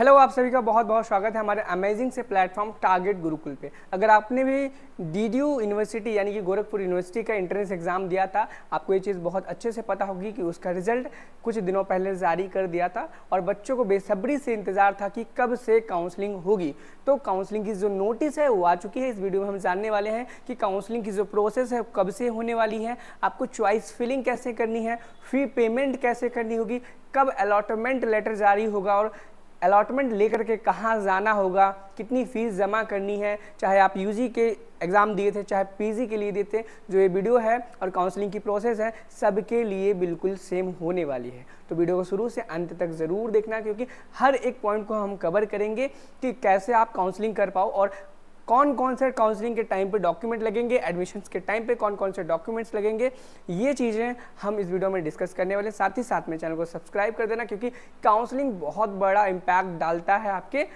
hello आप सभी का बहुत बहुत स्वागत है हमारे अमेजिंग से प्लेटफॉर्म टारगेट गुरुकुल पे अगर आपने भी डी यूनिवर्सिटी यानी कि गोरखपुर यूनिवर्सिटी का एंट्रेंस एग्ज़ाम दिया था आपको ये चीज़ बहुत अच्छे से पता होगी कि उसका रिजल्ट कुछ दिनों पहले जारी कर दिया था और बच्चों को बेसब्री से इंतज़ार था कि कब से काउंसलिंग होगी तो काउंसलिंग की जो नोटिस है वो आ चुकी है इस वीडियो में हम जानने वाले हैं कि काउंसलिंग की जो प्रोसेस है कब से होने वाली है आपको च्वाइस फिलिंग कैसे करनी है फी पेमेंट कैसे करनी होगी कब अलॉटमेंट लेटर जारी होगा और अलॉटमेंट लेकर के कहाँ जाना होगा कितनी फ़ीस जमा करनी है चाहे आप यूजी के एग्ज़ाम दिए थे चाहे पीजी के लिए दिए थे जो ये वीडियो है और काउंसलिंग की प्रोसेस है सबके लिए बिल्कुल सेम होने वाली है तो वीडियो को शुरू से अंत तक ज़रूर देखना क्योंकि हर एक पॉइंट को हम कवर करेंगे कि कैसे आप काउंसलिंग कर पाओ और कौन कौन से काउंसलिंग के टाइम पे डॉक्यूमेंट लगेंगे एडमिशन के टाइम पे कौन कौन से डॉक्यूमेंट्स लगेंगे ये चीज़ें हम इस वीडियो में डिस्कस करने वाले साथ ही साथ में चैनल को सब्सक्राइब कर देना क्योंकि काउंसलिंग बहुत बड़ा इम्पैक्ट डालता है आपके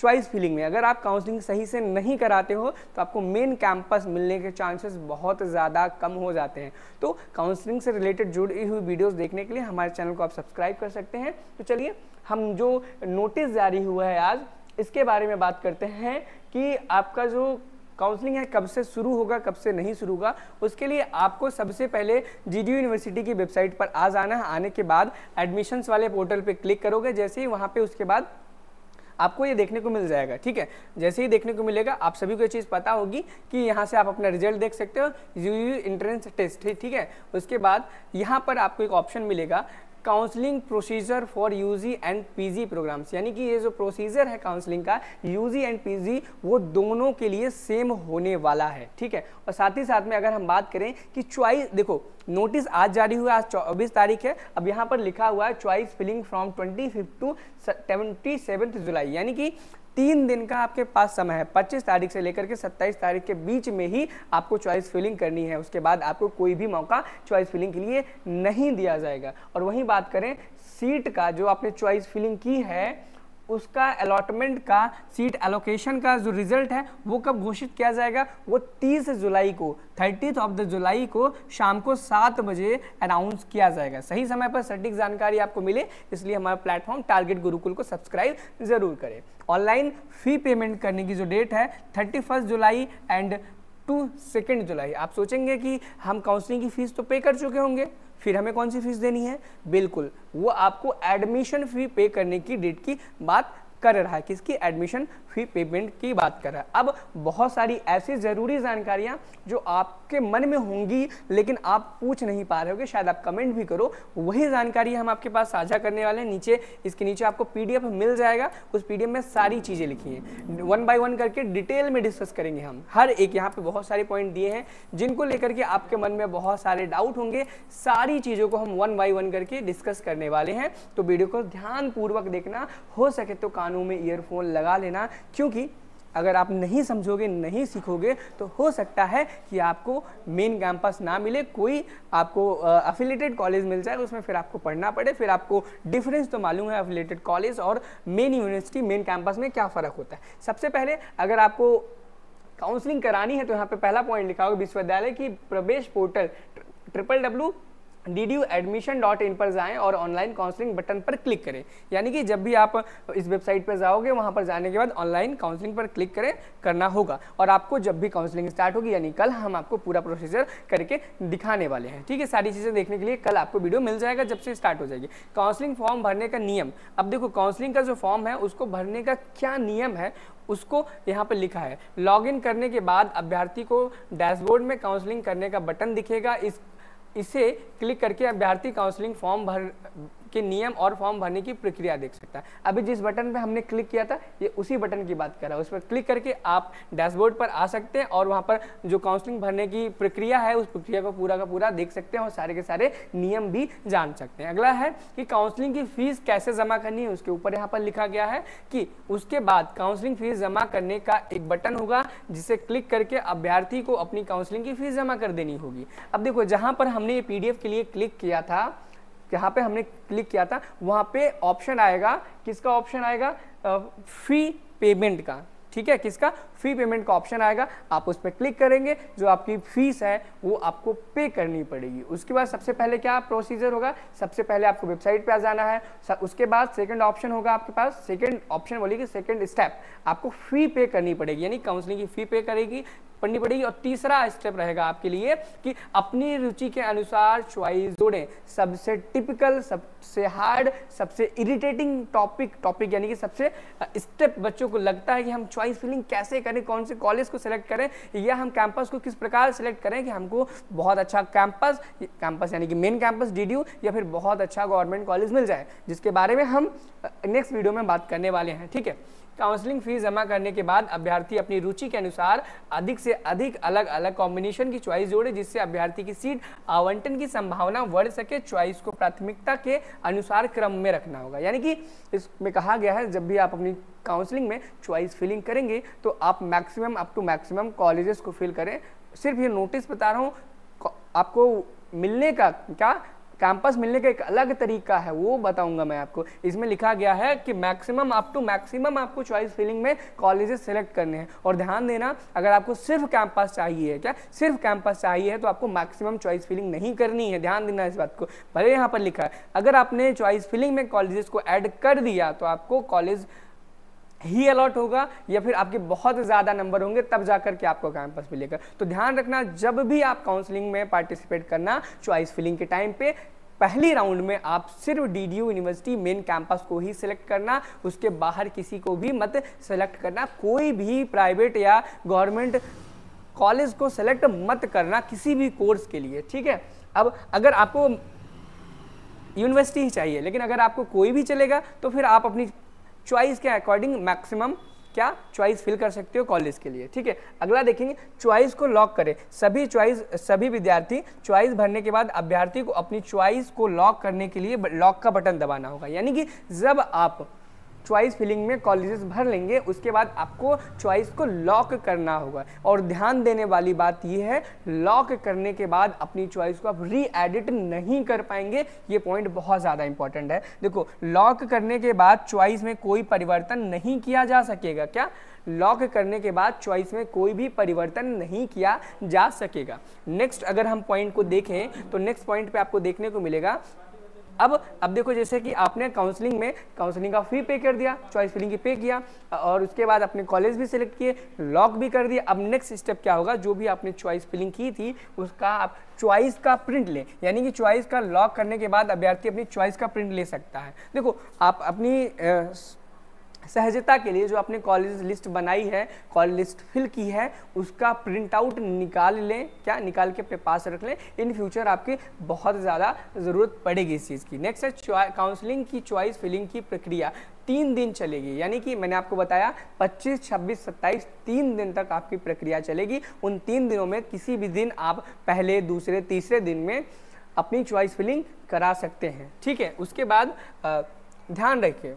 चॉइस फीलिंग में अगर आप काउंसलिंग सही से नहीं कराते हो तो आपको मेन कैंपस मिलने के चांसेस बहुत ज़्यादा कम हो जाते हैं तो काउंसलिंग से रिलेटेड जुड़ी हुई वीडियोस देखने के लिए हमारे चैनल को आप सब्सक्राइब कर सकते हैं तो चलिए हम जो नोटिस जारी हुआ है आज इसके बारे में बात करते हैं कि आपका जो काउंसलिंग है कब से शुरू होगा कब से नहीं शुरू होगा उसके लिए आपको सबसे पहले जी यूनिवर्सिटी की वेबसाइट पर आ जाना है आने के बाद एडमिशंस वाले पोर्टल पर क्लिक करोगे जैसे ही वहाँ पर उसके बाद आपको ये देखने को मिल जाएगा ठीक है जैसे ही देखने को मिलेगा आप सभी को ये चीज़ पता होगी कि यहाँ से आप अपना रिजल्ट देख सकते हो यू यू इंट्रेंस टेस्ट ठीक है उसके बाद यहाँ पर आपको एक ऑप्शन मिलेगा counselling procedure for UG and PG programmes यानी कि ये जो प्रोसीजर है काउंसलिंग का यूजी एंड पीजी वो दोनों के लिए सेम होने वाला है ठीक है और साथ ही साथ में अगर हम बात करें कि च्वाइस देखो नोटिस आज जारी हुआ आज चौबीस तारीख है अब यहाँ पर लिखा हुआ है choice filling from twenty fifth to twenty seventh July यानी कि तीन दिन का आपके पास समय है पच्चीस तारीख से लेकर के सत्ताईस तारीख के बीच में ही आपको चॉइस फिलिंग करनी है उसके बाद आपको कोई भी मौका चॉइस फिलिंग के लिए नहीं दिया जाएगा और वहीं बात करें सीट का जो आपने चॉइस फिलिंग की है उसका अलॉटमेंट का सीट एलोकेशन का जो रिजल्ट है वो कब घोषित किया जाएगा वो 30 जुलाई को थर्टीथ ऑफ द जुलाई को शाम को सात बजे अनाउंस किया जाएगा सही समय पर सटीक जानकारी आपको मिले इसलिए हमारा प्लेटफॉर्म टारगेट गुरुकुल को सब्सक्राइब ज़रूर करें ऑनलाइन फी पेमेंट करने की जो डेट है thirty July and to second July आप सोचेंगे कि हम काउंसलिंग की फ़ीस तो पे कर चुके होंगे फिर हमें कौन सी फीस देनी है बिल्कुल वो आपको एडमिशन फी पे करने की डेट की बात कर रहा है किसकी एडमिशन फी पेमेंट की बात कर रहा है अब बहुत सारी ऐसी ज़रूरी जानकारियाँ जो आप आपके मन में होंगी लेकिन आप पूछ नहीं पा रहे हो शायद आप कमेंट भी करो वही जानकारी हम आपके पास साझा करने वाले हैं नीचे इसके नीचे आपको पीडीएफ मिल जाएगा उस पीडीएफ में सारी चीज़ें लिखी हैं वन बाय वन करके डिटेल में डिस्कस करेंगे हम हर एक यहाँ पे बहुत सारे पॉइंट दिए हैं जिनको लेकर के आपके मन में बहुत सारे डाउट होंगे सारी चीज़ों को हम वन बाई वन करके डिस्कस करने वाले हैं तो वीडियो को ध्यानपूर्वक देखना हो सके तो कानों में ईयरफोन लगा लेना क्योंकि अगर आप नहीं समझोगे नहीं सीखोगे तो हो सकता है कि आपको मेन कैंपस ना मिले कोई आपको अफिलेटेड कॉलेज मिल जाए उसमें फिर आपको पढ़ना पड़े फिर आपको डिफरेंस तो मालूम है अफिलेटेड कॉलेज और मेन यूनिवर्सिटी मेन कैंपस में क्या फ़र्क होता है सबसे पहले अगर आपको काउंसलिंग करानी है तो यहाँ पे पहला पॉइंट लिखा होगा विश्वविद्यालय की प्रवेश portal triple W D D admission dot in पर जाएँ और ऑनलाइन काउंसलिंग बटन पर क्लिक करें यानी कि जब भी आप इस वेबसाइट पर जाओगे वहाँ पर जाने के बाद ऑनलाइन काउंसलिंग पर क्लिक करें करना होगा और आपको जब भी काउंसलिंग स्टार्ट होगी यानी कल हम आपको पूरा प्रोसीजर करके दिखाने वाले हैं ठीक है सारी चीज़ें देखने के लिए कल आपको वीडियो मिल जाएगा जब से स्टार्ट हो जाएगी काउंसलिंग फॉर्म भरने का नियम अब देखो काउंसलिंग का जो फॉर्म है उसको भरने का क्या नियम है उसको यहाँ पर लिखा है लॉग करने के बाद अभ्यर्थी को डैशबोर्ड में काउंसलिंग करने का बटन दिखेगा इस इसे क्लिक करके अभ्यर्थी काउंसलिंग फॉर्म भर के नियम और फॉर्म भरने की प्रक्रिया देख सकता है अभी जिस बटन पर हमने क्लिक किया था ये उसी बटन की बात कर रहा है उस पर क्लिक करके आप डैशबोर्ड पर आ सकते हैं और वहाँ पर जो काउंसलिंग भरने की प्रक्रिया है उस प्रक्रिया को पूरा का पूरा देख सकते हैं और सारे के सारे नियम भी जान सकते हैं अगला है कि काउंसलिंग की फीस कैसे जमा करनी है उसके ऊपर यहाँ पर लिखा गया है कि उसके बाद काउंसलिंग फीस जमा करने का एक बटन होगा जिसे क्लिक करके अभ्यर्थी को अपनी काउंसलिंग की फीस जमा कर देनी होगी अब देखो जहाँ पर हमने ये पी के लिए क्लिक किया था जहाँ पे हमने क्लिक किया था वहाँ पे ऑप्शन आएगा किसका ऑप्शन आएगा फ़ी पेमेंट का ठीक है किसका फ़ी पेमेंट का ऑप्शन आएगा आप उस पर क्लिक करेंगे जो आपकी फ़ीस है वो आपको पे करनी पड़ेगी उसके बाद सबसे पहले क्या प्रोसीजर होगा सबसे पहले आपको वेबसाइट पे आ जाना है उसके बाद सेकंड ऑप्शन होगा आपके पास सेकंड ऑप्शन बोलेगी सेकंड स्टेप आपको फ़ी पे करनी पड़ेगी यानी काउंसलिंग की फ़ी पे करेगी पढ़नी पड़ेगी और तीसरा स्टेप रहेगा आपके लिए कि अपनी रुचि के अनुसार च्वाइस जोड़ें सबसे टिपिकल सबसे हार्ड सबसे इरिटेटिंग टॉपिक टॉपिक यानी कि सबसे स्टेप बच्चों को लगता है कि हम च्वाइस फिलिंग कैसे करें कौन से कॉलेज को सिलेक्ट करें या हम कैंपस को किस प्रकार सेलेक्ट करें कि हमको बहुत अच्छा कैंपस कैंपस यानी कि मेन कैंपस डी या फिर बहुत अच्छा गवर्नमेंट कॉलेज मिल जाए जिसके बारे में हम नेक्स्ट वीडियो में बात करने वाले हैं ठीक है काउंसलिंग फीस जमा करने के बाद अभ्यर्थी अपनी रुचि के अनुसार अधिक से अधिक अलग अलग कॉम्बिनेशन की चॉइस जोड़े जिससे अभ्यर्थी की सीट आवंटन की संभावना बढ़ सके चॉइस को प्राथमिकता के अनुसार क्रम में रखना होगा यानी कि इसमें कहा गया है जब भी आप अपनी काउंसलिंग में चॉइस फिलिंग करेंगे तो आप maximum up to maximum colleges को फिल करें सिर्फ ये नोटिस बता रहा हूँ आपको मिलने का क्या कैंपस मिलने का एक अलग तरीका है वो बताऊंगा मैं आपको इसमें लिखा गया है कि मैक्सिमम अप टू मैक्सिमम आपको चॉइस फिलिंग में कॉलेजेस सेलेक्ट करने हैं और ध्यान देना अगर आपको सिर्फ कैंपस चाहिए क्या सिर्फ कैंपस चाहिए तो आपको मैक्सिमम चॉइस फिलिंग नहीं करनी है ध्यान देना इस बात को भले यहाँ पर लिखा है अगर आपने चॉइस फिलिंग में कॉलेजेस को ऐड कर दिया तो आपको कॉलेज ही अलॉट होगा या फिर आपके बहुत ज़्यादा नंबर होंगे तब जाकर के आपको कैंपस मिलेगा तो ध्यान रखना जब भी आप काउंसलिंग में पार्टिसिपेट करना चॉइस फिलिंग के टाइम पे पहली राउंड में आप सिर्फ डी यूनिवर्सिटी मेन कैंपस को ही सिलेक्ट करना उसके बाहर किसी को भी मत सेलेक्ट करना कोई भी प्राइवेट या गवर्नमेंट कॉलेज को सेलेक्ट मत करना किसी भी कोर्स के लिए ठीक है अब अगर आपको यूनिवर्सिटी ही चाहिए लेकिन अगर आपको कोई भी चलेगा तो फिर आप अपनी चॉइस के अकॉर्डिंग मैक्सिमम क्या चॉइस फिल कर सकते हो कॉलेज के लिए ठीक है अगला देखेंगे चॉइस को लॉक करें सभी चॉइस सभी विद्यार्थी चॉइस भरने के बाद अभ्यर्थी को अपनी चॉइस को लॉक करने के लिए लॉक का बटन दबाना होगा यानी कि जब आप चॉइस फिलिंग में कॉलेजेस भर लेंगे उसके बाद आपको चॉइस को लॉक करना होगा और ध्यान देने वाली बात यह है लॉक करने के बाद अपनी चॉइस को आप री एडिट नहीं कर पाएंगे ये पॉइंट बहुत ज़्यादा इंपॉर्टेंट है देखो लॉक करने के बाद चॉइस में कोई परिवर्तन नहीं किया जा सकेगा क्या लॉक करने के बाद चॉइस में कोई भी परिवर्तन नहीं किया जा सकेगा नेक्स्ट अगर हम पॉइंट को देखें तो नेक्स्ट पॉइंट पे आपको देखने को मिलेगा अब अब देखो जैसे कि आपने काउंसलिंग में काउंसलिंग का फी पे कर दिया चॉइस फिलिंग की पे किया और उसके बाद अपने कॉलेज भी सिलेक्ट किए लॉक भी कर दिया अब नेक्स्ट स्टेप क्या होगा जो भी आपने चॉइस फिलिंग की थी उसका आप चॉइस का प्रिंट लें यानी कि चॉइस का लॉक करने के बाद अभ्यर्थी अपनी चॉइस का प्रिंट ले सकता है देखो आप अपनी सहजता के लिए जो आपने कॉलेज लिस्ट बनाई है कॉलेज लिस्ट फिल की है उसका प्रिंट आउट निकाल लें क्या निकाल के अपने पास रख लें इन फ्यूचर आपकी बहुत ज़्यादा ज़रूरत पड़ेगी इस चीज़ की नेक्स्ट है काउंसलिंग की चॉइस फिलिंग की प्रक्रिया तीन दिन चलेगी यानी कि मैंने आपको बताया 25, 26, 27 तीन दिन तक आपकी प्रक्रिया चलेगी उन तीन दिनों में किसी भी दिन आप पहले दूसरे तीसरे दिन में अपनी चॉइस फिलिंग करा सकते हैं ठीक है उसके बाद आ, ध्यान रखिए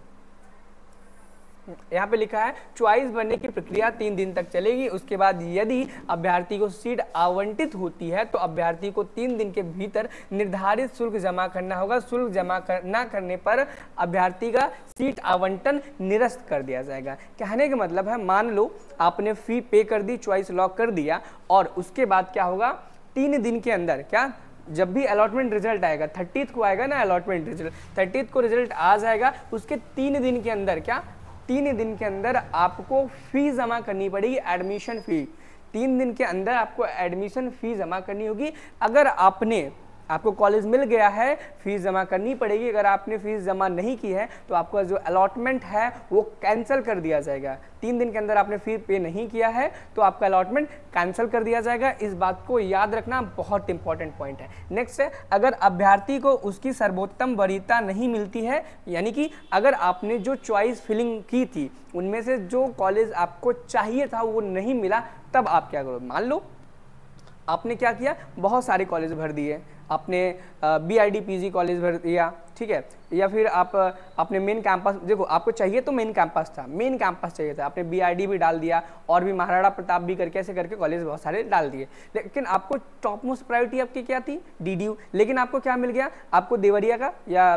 यहाँ पे लिखा है च्वाइस बनने की प्रक्रिया तीन दिन तक चलेगी उसके बाद यदि अभ्यर्थी को सीट आवंटित होती है तो अभ्यर्थी को तीन दिन के भीतर निर्धारित शुल्क जमा करना होगा शुल्क जमा कर, ना करने पर अभ्यर्थी का सीट आवंटन निरस्त कर दिया जाएगा कहने का मतलब है मान लो आपने फी पे कर दी च्वाइस लॉक कर दिया और उसके बाद क्या होगा तीन दिन के अंदर क्या जब भी अलॉटमेंट रिजल्ट आएगा थर्टीथ को आएगा ना अलॉटमेंट रिजल्ट थर्टीथ को रिजल्ट आ जाएगा उसके तीन दिन के अंदर क्या तीन दिन के अंदर आपको फ़ी जमा करनी पड़ेगी एडमिशन फ़ी तीन दिन के अंदर आपको एडमिशन फ़ी जमा करनी होगी अगर आपने आपको कॉलेज मिल गया है फ़ीस जमा करनी पड़ेगी अगर आपने फ़ीस जमा नहीं की है तो आपका जो अलॉटमेंट है वो कैंसिल कर दिया जाएगा तीन दिन के अंदर आपने फीस पे नहीं किया है तो आपका अलॉटमेंट कैंसिल कर दिया जाएगा इस बात को याद रखना बहुत इंपॉर्टेंट पॉइंट है नेक्स्ट है अगर अभ्यर्थी को उसकी सर्वोत्तम वरीयता नहीं मिलती है यानी कि अगर आपने जो चॉइस फिलिंग की थी उनमें से जो कॉलेज आपको चाहिए था वो नहीं मिला तब आप क्या करो मान लो आपने क्या किया बहुत सारे कॉलेज भर दिए आपने B I D P G college भर दिया ठीक है या फिर आप अपने मेन कैंपस देखो आपको चाहिए तो मेन कैंपस था मेन कैंपस चाहिए था आपने बी भी डाल दिया और भी महाराणा प्रताप भी करके ऐसे करके कॉलेज बहुत सारे डाल दिए लेकिन आपको टॉप मोस्ट प्रायोरिटी आपकी क्या थी डी लेकिन आपको क्या मिल गया आपको देवरिया का या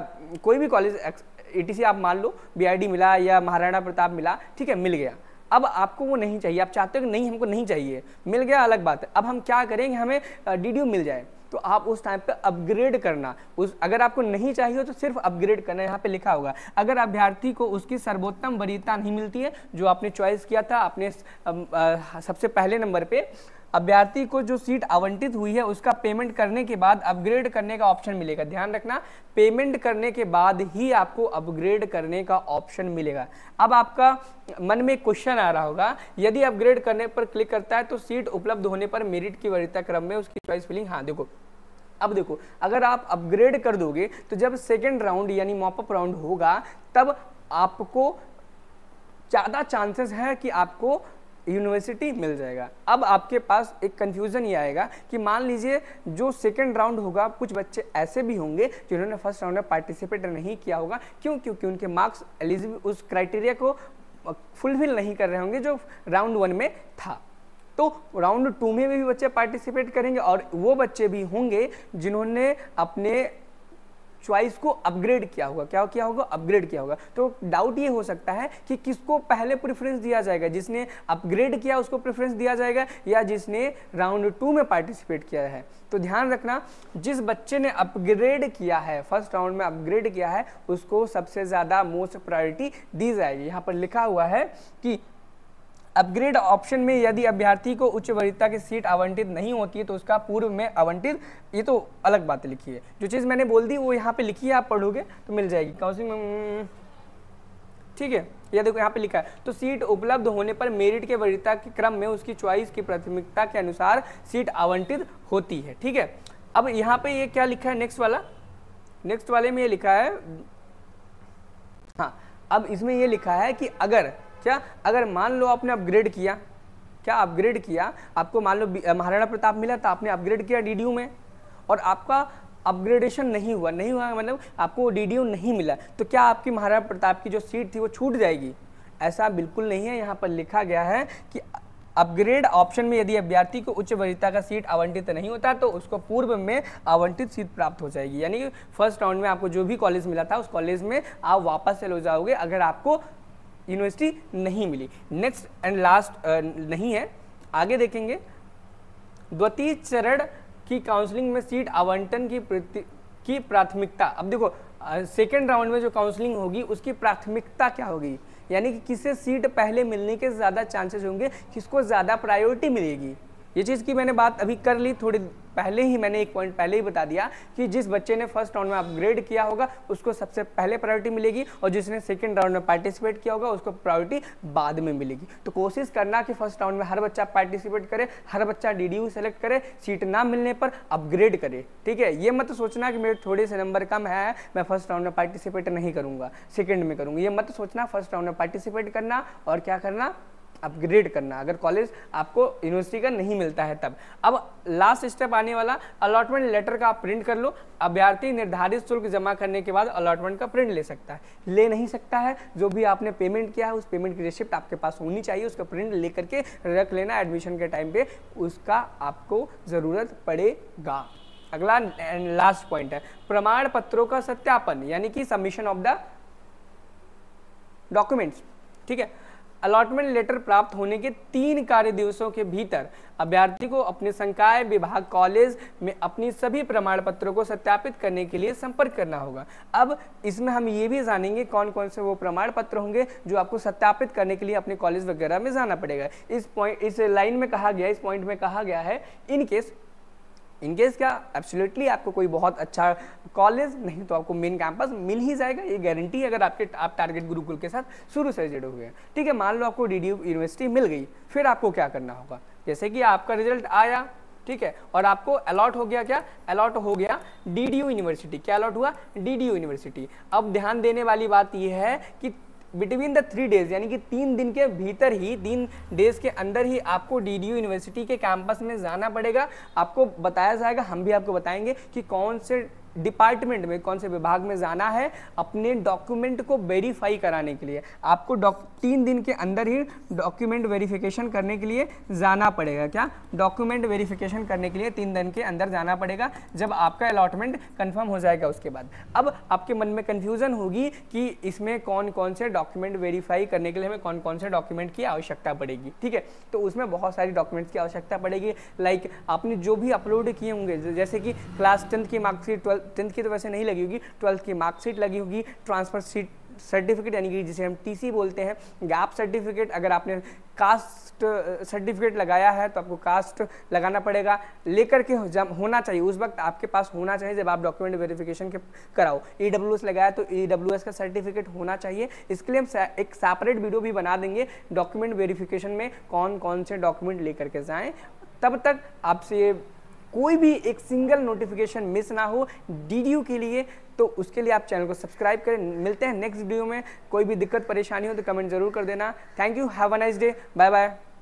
कोई भी कॉलेज ए e आप मान लो बी मिला या महाराणा प्रताप मिला ठीक है मिल गया अब आपको वो नहीं चाहिए आप चाहते हो कि नहीं हमको नहीं चाहिए मिल गया अलग बात है अब हम क्या करेंगे हमें डी मिल जाए तो आप उस टाइम पे अपग्रेड करना उस अगर आपको नहीं चाहिए तो सिर्फ अपग्रेड करना यहाँ पे लिखा होगा अगर अभ्यर्थी को उसकी सर्वोत्तम वरीयता नहीं मिलती है जो आपने चॉइस किया था आपने सबसे पहले नंबर पर अभ्यर्थी को जो सीट आवंटित हुई है उसका पेमेंट करने के बाद अपग्रेड करने का ऑप्शन मिलेगा ध्यान रखना पेमेंट करने के बाद ही आपको अपग्रेड करने का ऑप्शन मिलेगा अब आपका मन में क्वेश्चन आ रहा होगा यदि अपग्रेड करने पर क्लिक करता है तो सीट उपलब्ध होने पर मेरिट की वरीयता क्रम में उसकी चॉइस फिलिंग हाँ देखो अब देखो अगर आप अपग्रेड कर दोगे तो जब सेकेंड राउंड यानी मॉपअप राउंड होगा तब आपको ज़्यादा चांसेस है कि आपको यूनिवर्सिटी मिल जाएगा अब आपके पास एक कंफ्यूजन ये आएगा कि मान लीजिए जो सेकेंड राउंड होगा कुछ बच्चे ऐसे भी होंगे जिन्होंने फर्स्ट राउंड में पार्टिसिपेट नहीं किया होगा क्यों क्योंकि उनके मार्क्स एलिजिबल उस क्राइटेरिया को फुलफिल नहीं कर रहे होंगे जो राउंड वन में था तो राउंड टू में भी बच्चे पार्टिसिपेट करेंगे और वो बच्चे भी होंगे जिन्होंने अपने चॉइस को अपग्रेड किया होगा क्या किया होगा अपग्रेड किया होगा तो डाउट ये हो सकता है कि किसको पहले प्रेफरेंस दिया जाएगा जिसने अपग्रेड किया उसको प्रेफरेंस दिया जाएगा या जिसने राउंड टू में पार्टिसिपेट किया है तो ध्यान रखना जिस बच्चे ने अपग्रेड किया है फर्स्ट राउंड में अपग्रेड किया है उसको सबसे ज़्यादा मोस्ट प्रायोरिटी दी जाएगी यहाँ पर लिखा हुआ है कि अपग्रेड ऑप्शन में यदि अभ्यर्थी को उच्च वरीयता की सीट आवंटित नहीं होती है तो उसका पूर्व में आवंटित ये तो अलग बात लिखी है जो चीज़ मैंने बोल दी वो यहाँ पे लिखी है आप पढ़ोगे तो मिल जाएगी काउंसिलिंग हम्म, ठीक है ये देखो यहाँ पे लिखा है तो सीट उपलब्ध होने पर मेरिट के वरीयता के क्रम में उसकी च्वाइस की प्राथमिकता के अनुसार सीट आवंटित होती है ठीक है अब यहाँ पे ये क्या लिखा है नेक्स्ट वाला नेक्स्ट वाले में ये लिखा है हाँ अब इसमें ये लिखा है कि अगर क्या अगर मान लो आपने अपग्रेड किया क्या अपग्रेड किया आपको मान लो महाराणा प्रताप मिला था तो आपने अपग्रेड किया डी में और आपका अपग्रेडेशन नहीं हुआ नहीं हुआ मतलब आपको डी नहीं मिला तो क्या आपकी महाराणा प्रताप की जो सीट थी वो छूट जाएगी ऐसा बिल्कुल नहीं है यहाँ पर लिखा गया है कि अपग्रेड ऑप्शन में यदि अभ्यर्थी को उच्च वरीयता का सीट आवंटित नहीं होता तो उसको पूर्व में आवंटित सीट प्राप्त हो जाएगी यानी कि फर्स्ट राउंड में आपको जो भी कॉलेज मिला था उस कॉलेज में आप वापस चले जाओगे अगर आपको यूनिवर्सिटी नहीं मिली नेक्स्ट एंड लास्ट नहीं है आगे देखेंगे द्वितीय चरण की काउंसलिंग में सीट आवंटन की की प्राथमिकता अब देखो सेकेंड राउंड में जो काउंसलिंग होगी उसकी प्राथमिकता क्या होगी यानी कि किसे सीट पहले मिलने के ज़्यादा चांसेस होंगे किसको ज़्यादा प्रायोरिटी मिलेगी ये चीज़ की मैंने बात अभी कर ली थोड़ी पहले ही मैंने एक पॉइंट पहले ही बता दिया कि जिस बच्चे ने फर्स्ट राउंड में अपग्रेड किया होगा उसको सबसे पहले प्रायोरिटी मिलेगी और जिसने सेकेंड राउंड में पार्टिसिपेट किया होगा उसको प्रायोरिटी बाद में मिलेगी तो कोशिश करना कि फर्स्ट राउंड में हर बच्चा पार्टिसिपेट करे हर बच्चा डी सेलेक्ट करे सीट ना मिलने पर अपग्रेड करे ठीक है ये मत सोचना कि मेरे थोड़े से नंबर कम है मैं फर्स्ट राउंड में पार्टिसिपेट नहीं करूँगा सेकेंड में करूँगा ये मत सोचना फर्स्ट राउंड में पार्टिसिपेट करना और क्या करना अपग्रेड करना अगर कॉलेज आपको यूनिवर्सिटी का नहीं मिलता है तब अब लास्ट स्टेप आने वाला अलॉटमेंट लेटर का आप प्रिंट कर लो अभ्यर्थी निर्धारित शुल्क जमा करने के बाद अलॉटमेंट का प्रिंट ले सकता है ले नहीं सकता है जो भी आपने पेमेंट किया है उस पेमेंट की रिसिप्ट आपके पास होनी चाहिए उसका प्रिंट ले करके रख लेना एडमिशन के टाइम पर उसका आपको ज़रूरत पड़ेगा अगला लास्ट पॉइंट है प्रमाण पत्रों का सत्यापन यानी कि सबमिशन ऑफ द डॉक्यूमेंट्स ठीक है अलॉटमेंट लेटर प्राप्त होने के तीन कार्य दिवसों के भीतर अभ्यर्थी को अपने संकाय विभाग कॉलेज में अपनी सभी प्रमाण पत्रों को सत्यापित करने के लिए संपर्क करना होगा अब इसमें हम ये भी जानेंगे कौन कौन से वो प्रमाण पत्र होंगे जो आपको सत्यापित करने के लिए अपने कॉलेज वगैरह में जाना पड़ेगा इस पॉइंट इस लाइन में कहा गया इस पॉइंट में कहा गया है इनकेस इनकेस क्या एब्सोल्युटली आपको कोई बहुत अच्छा कॉलेज नहीं तो आपको मेन कैंपस मिल ही जाएगा ये गारंटी अगर आपके आप टारगेट गुरुकुल के साथ शुरू से जुड़े हुए हैं ठीक है मान लो आपको डी यूनिवर्सिटी मिल गई फिर आपको क्या करना होगा जैसे कि आपका रिजल्ट आया ठीक है और आपको अलॉट हो गया क्या अलॉट हो गया डीडीयू यूनिवर्सिटी क्या अलॉट हुआ डीडीयू यूनिवर्सिटी अब ध्यान देने वाली बात यह है कि बिटवीन द थ्री डेज यानी कि तीन दिन के भीतर ही तीन डेज के अंदर ही आपको डी यूनिवर्सिटी के कैंपस में जाना पड़ेगा आपको बताया जाएगा हम भी आपको बताएंगे कि कौन से डिपार्टमेंट में कौन से विभाग में जाना है अपने डॉक्यूमेंट को वेरीफाई कराने के लिए आपको तीन दिन के अंदर ही डॉक्यूमेंट वेरिफिकेशन करने के लिए जाना पड़ेगा क्या डॉक्यूमेंट वेरिफिकेशन करने के लिए तीन दिन के अंदर जाना पड़ेगा जब आपका अलॉटमेंट कन्फर्म हो जाएगा उसके बाद अब आपके मन में कन्फ्यूज़न होगी कि इसमें कौन कौन से डॉक्यूमेंट वेरीफाई करने के लिए हमें कौन कौन से डॉक्यूमेंट की आवश्यकता पड़ेगी ठीक है तो उसमें बहुत सारी डॉक्यूमेंट्स की आवश्यकता पड़ेगी लाइक आपने जो भी अपलोड किए होंगे जैसे कि क्लास टेंथ की मार्कशीट ट्वेल्थ टेंथ की तो वैसे नहीं लगी होगी ट्वेल्थ की मार्कशीट लगी होगी ट्रांसफर सीट सर्टिफिकेट यानी कि जिसे हम टीसी बोलते हैं गैप सर्टिफिकेट अगर आपने कास्ट सर्टिफिकेट लगाया है तो आपको कास्ट लगाना पड़ेगा लेकर के जब होना चाहिए उस वक्त आपके पास होना चाहिए जब आप डॉक्यूमेंट वेरिफिकेशन के कराओ ई लगाया तो ई का सर्टिफिकेट होना चाहिए इसके लिए हम एक सेपरेट वीडियो भी बना देंगे डॉक्यूमेंट वेरीफिकेशन में कौन कौन से डॉक्यूमेंट लेकर के जाएँ तब तक आपसे कोई भी एक सिंगल नोटिफिकेशन मिस ना हो डी के लिए तो उसके लिए आप चैनल को सब्सक्राइब करें मिलते हैं नेक्स्ट वीडियो में कोई भी दिक्कत परेशानी हो तो कमेंट जरूर कर देना thank you have a nice day bye bye